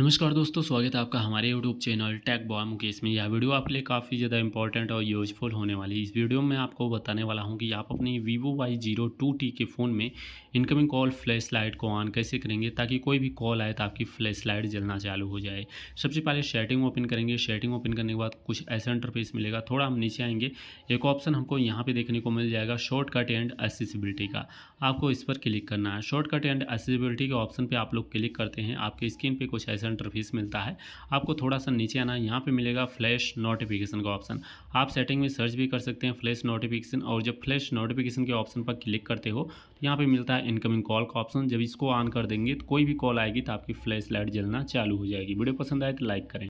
नमस्कार दोस्तों स्वागत है आपका हमारे YouTube channel tech boy Mukesh में यह वीडियो आपके लिए काफ़ी ज़्यादा इंपॉर्टेंट और यूजफुल होने वाली है इस वीडियो में आपको बताने वाला हूं कि आप अपने Vivo Y zero two T के फ़ोन में इनकमिंग कॉल फ्लैश लाइट को ऑन कैसे करेंगे ताकि कोई भी कॉल आए तो आपकी फ्लैश लाइट जलना चालू हो जाए सबसे पहले शर्टिंग ओपन करेंगे शेटिंग ओपन करने के बाद कुछ ऐसा इंटरफेस मिलेगा थोड़ा हम नीचे आएंगे एक ऑप्शन हमको यहाँ पर देखने को मिल जाएगा शॉर्टकट एंड असेसिबिलिटी का आपको इस पर क्लिक करना है शॉर्टकट एंड असेसिबिलिटी के ऑप्शन पर आप लोग क्लिक करते हैं आपके स्क्रीन पर कुछ ऐसा परसेंट मिलता है आपको थोड़ा सा नीचे आना यहाँ पे मिलेगा फ्लैश नोटिफिकेशन का ऑप्शन आप सेटिंग में सर्च भी कर सकते हैं फ्लैश नोटिफिकेशन और जब फ्लैश नोटिफिकेशन के ऑप्शन पर क्लिक करते हो तो यहाँ पर मिलता है इनकमिंग कॉल का ऑप्शन जब इसको ऑन कर देंगे तो कोई भी कॉल आएगी तो आपकी फ्लैश लाइट जलना चालू हो जाएगी वीडियो पसंद आए तो लाइक करें